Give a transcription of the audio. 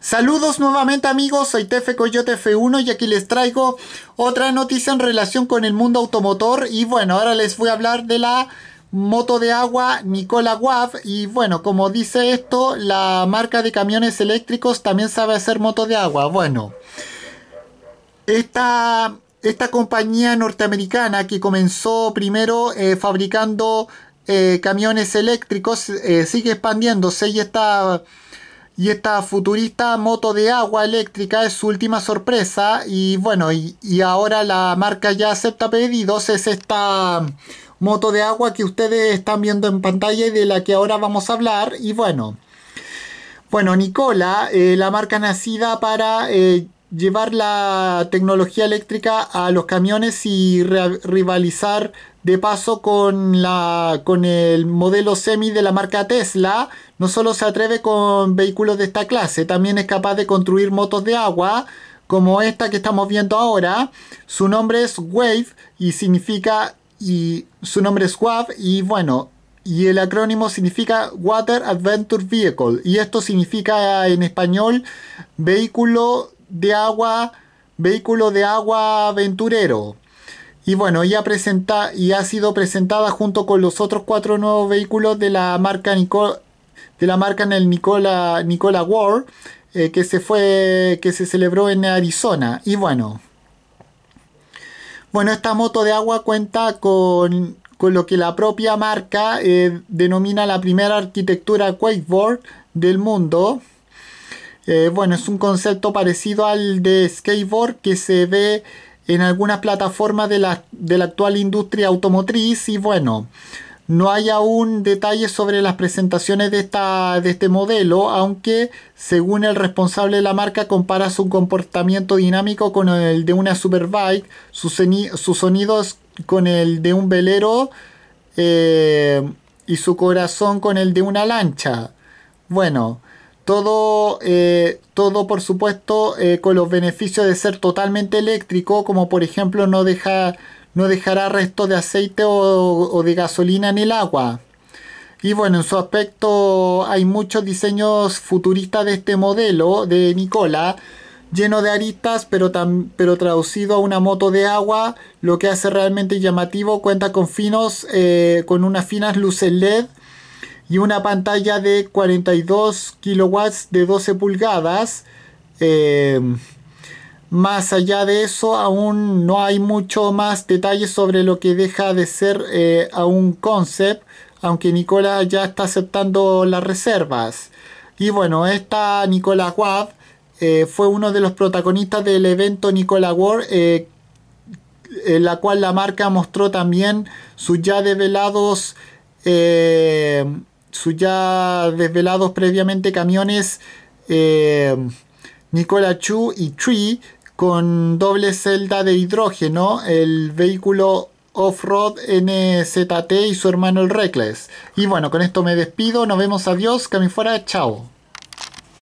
Saludos nuevamente amigos, soy Tefe Coyote F1 y aquí les traigo otra noticia en relación con el mundo automotor y bueno, ahora les voy a hablar de la moto de agua Nicola Wav y bueno, como dice esto, la marca de camiones eléctricos también sabe hacer moto de agua. Bueno, esta esta compañía norteamericana que comenzó primero eh, fabricando eh, camiones eléctricos eh, sigue expandiéndose y está y esta futurista moto de agua eléctrica es su última sorpresa. Y bueno, y, ahora la marca ya acepta pedidos. Es esta moto de agua que ustedes están viendo en pantalla y de la que ahora vamos a hablar. Y bueno. Bueno, Nicola, eh, la marca nacida para eh, llevar la tecnología eléctrica a los camiones y rivalizar de paso con, la, con el modelo semi de la marca Tesla, no solo se atreve con vehículos de esta clase, también es capaz de construir motos de agua como esta que estamos viendo ahora. Su nombre es Wave y significa y su nombre es WAV y bueno, y el acrónimo significa Water Adventure Vehicle y esto significa en español vehículo de agua, vehículo de agua aventurero. Y bueno, ya presenta, y ha sido presentada junto con los otros cuatro nuevos vehículos de la marca Nicola, de la marca en el Nicola, Nicola War, eh, que se fue, que se celebró en Arizona. Y bueno, bueno, esta moto de agua cuenta con, con lo que la propia marca eh, denomina la primera arquitectura wakeboard del mundo. Eh, bueno, es un concepto parecido al de skateboard que se ve en algunas plataformas de la, actual industria automotriz y bueno, no hay aún detalles sobre las presentaciones de, de este modelo, aunque según el responsable de la marca compara su comportamiento dinámico con el de una superbike, sus, sonidos con el de un velero eh, y su corazón con el de una lancha. Bueno, todo, eh, todo por supuesto eh, con los beneficios de ser totalmente eléctrico, como por ejemplo no, deja, no dejará restos de aceite o, de gasolina en el agua. Y bueno, en su aspecto hay muchos diseños futuristas de este modelo de Nicola, lleno de aristas, pero, pero traducido a una moto de agua, lo que hace realmente llamativo. Cuenta con finos, eh, con unas finas luces LED y una pantalla de 42 kilowatts de 12 pulgadas. Eh, más allá de eso, aún no hay mucho más detalle sobre lo que deja de ser eh, a un concept, aunque Nicola ya está aceptando las reservas. Y bueno, esta Nicola Watt eh, fue uno de los protagonistas del evento Nicola World, eh, en la cual la marca mostró también sus ya develados sus ya desvelados previamente camiones eh, Nicola Chu y Tree con doble celda de hidrógeno, el vehículo Off-Road NZT y su hermano el Reckless. Y bueno, con esto me despido, nos vemos, adiós, que fuera, chao.